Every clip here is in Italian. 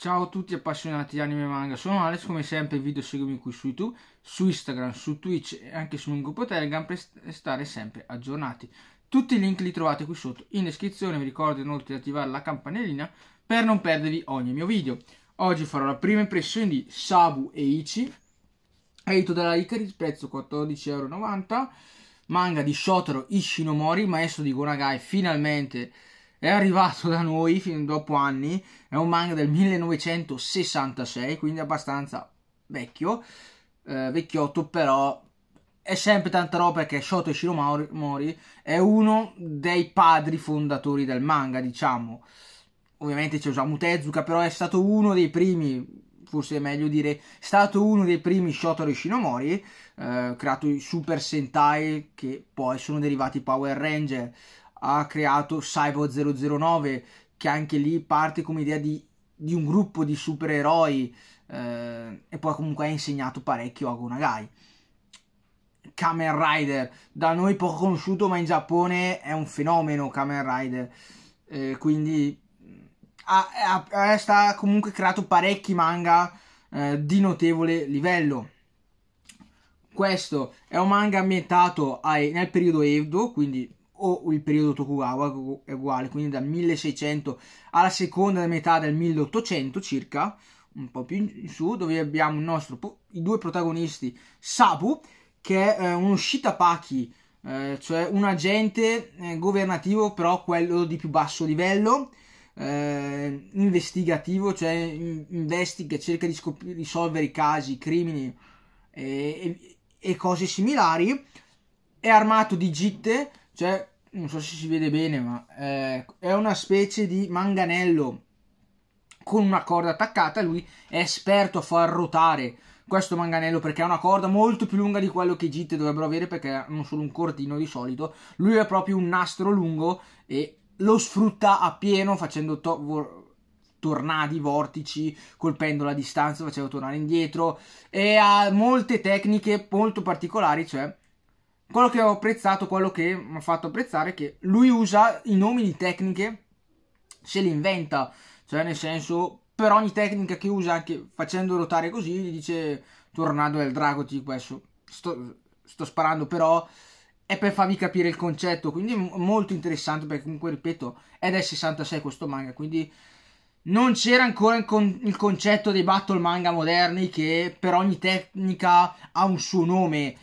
Ciao a tutti appassionati di anime e manga, sono Alex, come sempre video seguimi qui su YouTube, su Instagram, su Twitch e anche sul mio gruppo Telegram per stare sempre aggiornati. Tutti i link li trovate qui sotto in descrizione, vi ricordo inoltre di attivare la campanellina per non perdervi ogni mio video. Oggi farò la prima impressione di Sabu Eichi, edito dalla Icaris, prezzo 14,90€, manga di Shotaro Ishinomori, maestro di Gonagai, finalmente è arrivato da noi dopo anni, è un manga del 1966, quindi abbastanza vecchio, eh, vecchiotto però è sempre tanta roba perché Shoto Ishiro è uno dei padri fondatori del manga, diciamo. Ovviamente c'è Osamu Tezuka, però è stato uno dei primi forse è meglio dire, è stato uno dei primi Shoto Shinomori, eh, creato i Super Sentai che poi sono derivati Power Ranger ha creato Cyborg 009 che anche lì parte come idea di, di un gruppo di supereroi eh, e poi comunque ha insegnato parecchio a Gonagai. Kamen Rider, da noi poco conosciuto ma in Giappone è un fenomeno Kamen Rider, eh, quindi ha, ha, ha, comunque creato parecchi manga eh, di notevole livello. Questo è un manga ambientato ai, nel periodo Edo, quindi o il periodo Tokugawa è uguale, quindi dal 1600 alla seconda metà del 1800 circa, un po' più in su, dove abbiamo nostro, i due protagonisti, Sabu, che è eh, uno Shitapaki, eh, cioè un agente eh, governativo, però quello di più basso livello, eh, investigativo, cioè investiga, cerca di scop- risolvere i casi, i crimini e, e, e cose similari, è armato di gitte, cioè non so se si vede bene, ma eh, è una specie di manganello con una corda attaccata. Lui è esperto a far ruotare questo manganello perché ha una corda molto più lunga di quello che i GT dovrebbero avere perché hanno solo un cordino di solito. Lui è proprio un nastro lungo e lo sfrutta a pieno facendo to- vor- tornadi, vortici, colpendo la distanza, facendo tornare indietro e ha molte tecniche molto particolari, cioè quello che ho apprezzato, quello che mi ha fatto apprezzare è che lui usa i nomi di tecniche, se li inventa, cioè nel senso per ogni tecnica che usa, anche facendo ruotare così, gli dice tornando del Drago, tipo questo, sto, sto sparando però è per farvi capire il concetto, quindi è molto interessante perché comunque, ripeto, è del 66 questo manga, quindi non c'era ancora il, con- il concetto dei battle manga moderni che per ogni tecnica ha un suo nome,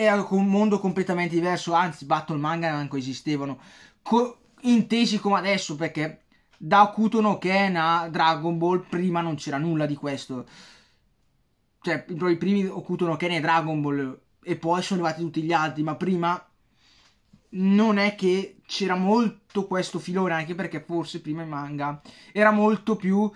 era un mondo completamente diverso, anzi Battle Manga non esistevano, co- intesi come adesso perché da Okuto no Ken a Dragon Ball prima non c'era nulla di questo. Cioè, i primi Okuto no Ken e Dragon Ball e poi sono arrivati tutti gli altri, ma prima non è che c'era molto questo filone, anche perché forse prima il manga era molto più,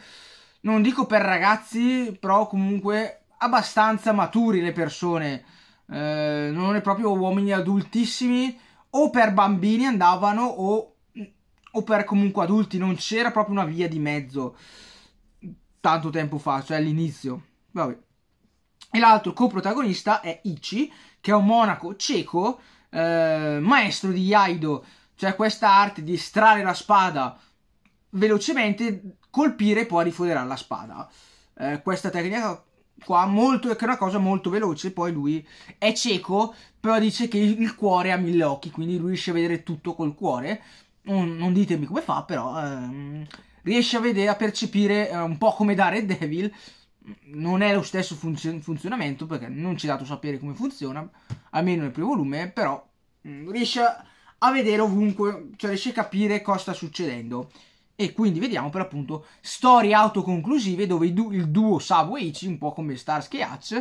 non dico per ragazzi, però comunque abbastanza maturi le persone. Eh, non è proprio uomini adultissimi, o per bambini andavano o, o, per comunque adulti, non c'era proprio una via di mezzo tanto tempo fa, cioè all'inizio. Vabbè. E l'altro coprotagonista è Ichi, che è un monaco cieco, eh, maestro di Yaido, cioè questa arte di estrarre la spada velocemente, colpire e poi rifoderare la spada. Eh, questa tecnica qua molto, che è una cosa molto veloce, poi lui è cieco, però dice che il cuore ha mille occhi, quindi lui riesce a vedere tutto col cuore. Non, non ditemi come fa, però ehm, riesce a vedere, a percepire eh, un po' come dare Devil. Non è lo stesso funzio- funzionamento perché non ci è dato sapere come funziona, almeno nel primo volume, però mh, mm, riesce a vedere ovunque, cioè riesce a capire cosa sta succedendo. E quindi vediamo per appunto storie autoconclusive dove du- il duo Sabo Ichi, un po' come Starsky e Hatch,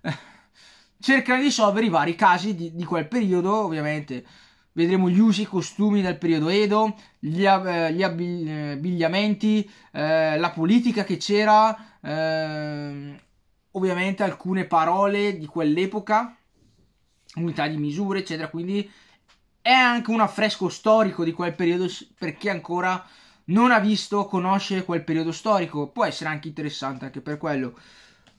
eh, cercano di risolvere i vari casi di, di quel periodo, ovviamente vedremo gli usi e costumi del periodo Edo, gli, ab- eh, gli eh, abbigliamenti, eh, la politica che c'era, eh, ovviamente alcune parole di quell'epoca, unità di misure, eccetera. Quindi è anche un affresco storico di quel periodo per chi ancora non ha visto, conosce quel periodo storico, può essere anche interessante anche per quello.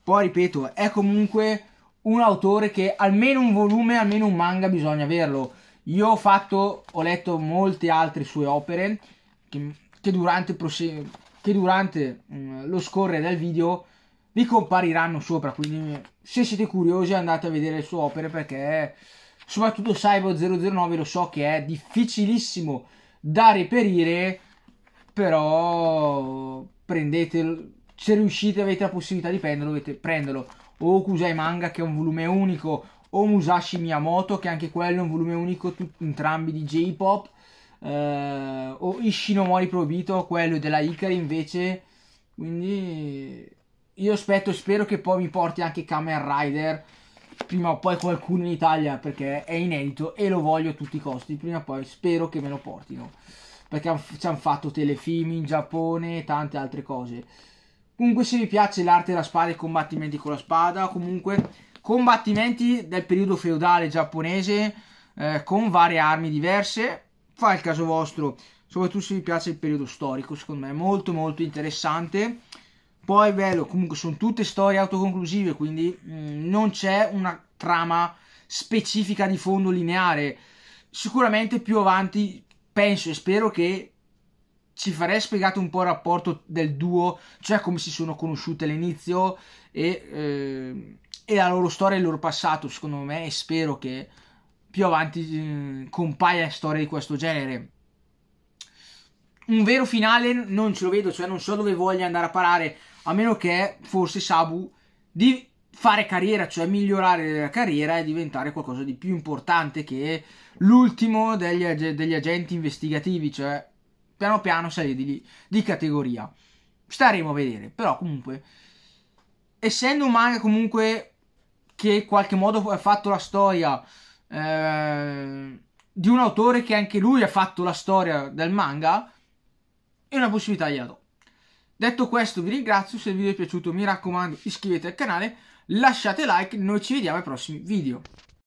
Poi ripeto, è comunque un autore che almeno un volume, almeno un manga bisogna averlo. Io ho fatto, ho letto molte altre sue opere che, che durante, che durante mh, mm, lo scorrere del video vi compariranno sopra, quindi se siete curiosi andate a vedere le sue opere perché soprattutto Cyber 009 lo so che è difficilissimo da reperire però prendetelo, se riuscite avete la possibilità di prenderlo, dovete prenderlo o Kusai Manga che è un volume unico o Musashi Miyamoto che anche quello è un volume unico, tut- entrambi di J-Pop eh, o Ishinomori Probito quello della Ikari invece quindi io aspetto e spero che poi mi porti anche Kamen Rider prima o poi qualcuno in Italia perché è inedito e lo voglio a tutti i costi prima o poi spero che me lo portino perché ci hanno fatto telefilm in Giappone e tante altre cose. Comunque se vi piace l'arte della spada e i combattimenti con la spada, comunque combattimenti del periodo feudale giapponese eh, con varie armi diverse, fa il caso vostro, soprattutto se vi piace il periodo storico, secondo me è molto molto interessante. Poi bello, comunque sono tutte storie autoconclusive, quindi mh, mm, non c'è una trama specifica di fondo lineare. Sicuramente più avanti penso e spero che ci farei spiegato un po' il rapporto del duo, cioè come si sono conosciute all'inizio e, eh, e la loro storia e il loro passato, secondo me, e spero che più avanti eh, compaia storie di questo genere. Un vero finale non ce lo vedo, cioè non so dove voglia andare a parare, a meno che forse Sabu di fare carriera, cioè migliorare la carriera e diventare qualcosa di più importante che l'ultimo degli, ag- degli agenti investigativi, cioè piano piano sali di, di categoria. Staremo a vedere, però comunque, essendo un manga comunque che in qualche modo ha fatto la storia eh, di un autore che anche lui ha fatto la storia del manga, è una possibilità gliela do. Detto questo vi ringrazio, se il video è piaciuto mi raccomando iscrivetevi al canale, lasciate like, noi ci vediamo ai prossimi video.